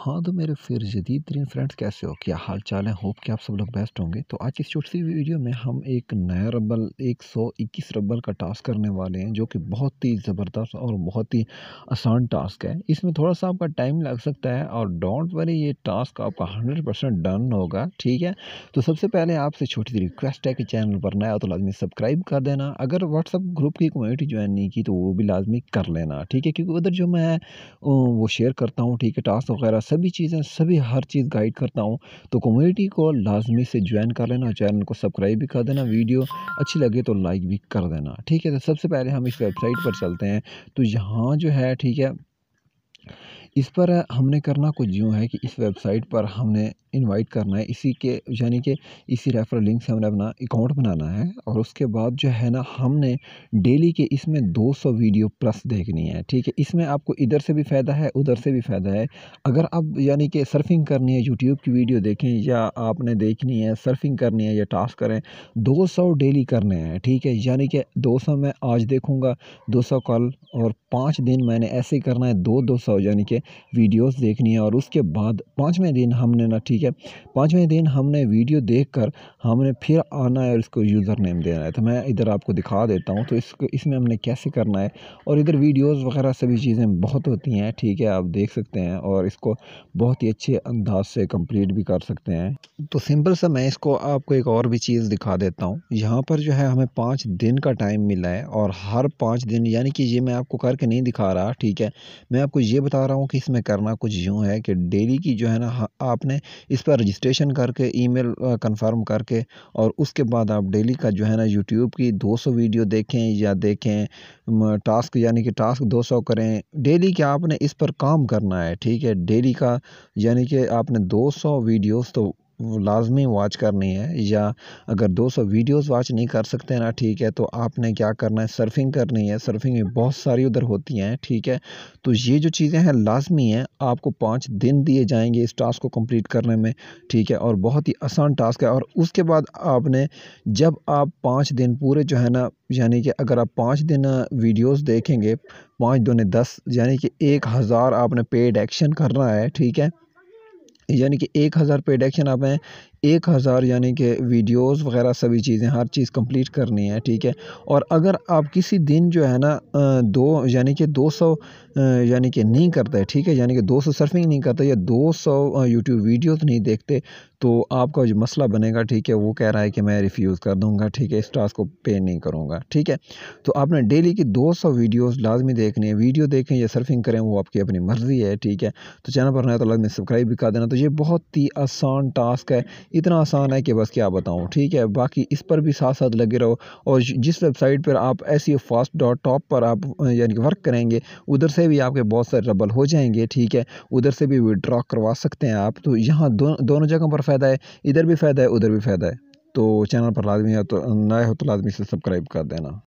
हाँ तो मेरे फिर जदीद तरीन फ्रेंड्स कैसे हो क्या हाल चाल है होप कि आप सब लोग बेस्ट होंगे तो आज की छोटी सी वीडियो में हम एक नया रबल 121 रबल का टास्क करने वाले हैं जो कि बहुत ही ज़बरदस्त और बहुत ही आसान टास्क है इसमें थोड़ा सा आपका टाइम लग सकता है और डोंट वरी ये टास्क आपका हंड्रेड परसेंट डन होगा ठीक है तो सबसे पहले आपसे छोटी सी रिक्वेस्ट है कि चैनल पर नया तो लाजमी सब्सक्राइब कर देना अगर व्हाट्सअप ग्रुप की कम्यूनिटी ज्वाइन नहीं की तो वो भी लाजमी कर लेना ठीक है क्योंकि उधर जो मैं वो शेयर करता हूँ ठीक है टास्क वगैरह सभी चीज़ें सभी हर चीज़ गाइड करता हूँ तो कम्युनिटी को लाजमी से ज्वाइन कर लेना चैनल को सब्सक्राइब भी कर देना वीडियो अच्छी लगे तो लाइक भी कर देना ठीक है तो सबसे पहले हम इस वेबसाइट पर चलते हैं तो यहाँ जो है ठीक है इस पर हमने करना कुछ यूँ है कि इस वेबसाइट पर हमने इनवाइट करना है इसी के यानी कि इसी रेफ़रल लिंक से हमने अपना अकाउंट बनाना है और उसके बाद जो है ना हमने डेली के इसमें 200 वीडियो प्लस देखनी है ठीक है इसमें आपको इधर से भी फ़ायदा है उधर से भी फ़ायदा है अगर आप यानी कि सर्फिंग करनी है यूट्यूब की वीडियो देखें या आपने देखनी है सर्फिंग करनी है या टास्क करें दो डेली करने हैं ठीक है यानी कि दो मैं आज देखूँगा दो कल और पाँच दिन मैंने ऐसे करना है दो दो सौ यानी कि के वीडियोस देखनी है और उसके बाद पाँचवें दिन हमने ना ठीक है पाँचवें दिन हमने वीडियो देखकर हमने फिर आना है और इसको यूज़र नेम देना है तो मैं इधर आपको दिखा देता हूँ तो इसको इसमें हमने कैसे करना है और इधर वीडियोज़ वगैरह सभी चीज़ें बहुत होती हैं ठीक है आप देख सकते हैं और इसको बहुत ही अच्छे अंदाज से कंप्लीट भी कर सकते हैं तो सिंपल सा मैं इसको आपको एक और भी चीज़ दिखा देता हूँ यहाँ पर जो है हमें पाँच दिन का टाइम मिला है और हर पाँच दिन यानी कि ये मैं आपको करके नहीं दिखा रहा ठीक है मैं आपको ये बता रहा हूँ कि इसमें करना कुछ यूँ है कि डेली की जो है ना आपने इस पर रजिस्ट्रेशन करके ईमेल कंफर्म करके और उसके बाद आप डेली का जो है ना यूट्यूब की 200 वीडियो देखें या देखें टास्क यानी कि टास्क 200 करें डेली के आपने इस पर काम करना है ठीक है डेली का यानी कि आपने सौ वीडियोस तो लाजमी वाच करनी है या अगर 200 वीडियोस वॉच नहीं कर सकते ना ठीक है तो आपने क्या करना है सर्फिंग करनी है सर्फिंग में बहुत सारी उधर होती हैं ठीक है तो ये जो चीज़ें हैं लाजमी हैं आपको पाँच दिन दिए जाएंगे इस टास्क को कंप्लीट करने में ठीक है और बहुत ही आसान टास्क है और उसके बाद आपने जब आप पाँच दिन पूरे जो है ना यानी कि अगर आप पाँच दिन वीडियोस देखेंगे पाँच दो ने दस यानी कि एक हज़ार आपने पेड एक्शन करना है ठीक है यानी कि एक हज़ार पेड एक्शन आप हैं एक हज़ार यानी कि वीडियोस वगैरह सभी चीज़ें हर चीज़ कंप्लीट करनी है ठीक है और अगर आप किसी दिन जो है ना दो यानी कि दो सौ यानी कि नहीं करते ठीक है यानी कि दो सौ सर्फिंग नहीं करते या दो सौ यूट्यूब वीडियोज़ नहीं देखते तो आपका जो मसला बनेगा ठीक है वो कह रहा है कि मैं रिफ्यूज़ कर दूँगा ठीक है इस टास्क को पे नहीं करूँगा ठीक है तो आपने डेली की दो सौ वीडियोज़ लाजमी देखनी है वीडियो देखें या सर्फिंग करें वो आपकी अपनी मर्ज़ी है ठीक है तो चैनल पर नया तो लाजमी सब्सक्राइब भी कर देना तो ये बहुत ही आसान टास्क है इतना आसान है कि बस क्या बताऊँ ठीक है बाकी इस पर भी साथ साथ लगे रहो और जिस वेबसाइट पर आप ऐसी फास्ट डॉट टॉप पर आप यानी कि वर्क करेंगे उधर से भी आपके बहुत सारे रबल हो जाएंगे ठीक है उधर से भी विड्रॉ करवा सकते हैं आप तो यहाँ दो, दोनों जगहों पर फ़ायदा है इधर भी फ़ायदा है उधर भी फ़ायदा है तो चैनल पर लाजमी तो नए हो तो लाजमी से सब्सक्राइब कर देना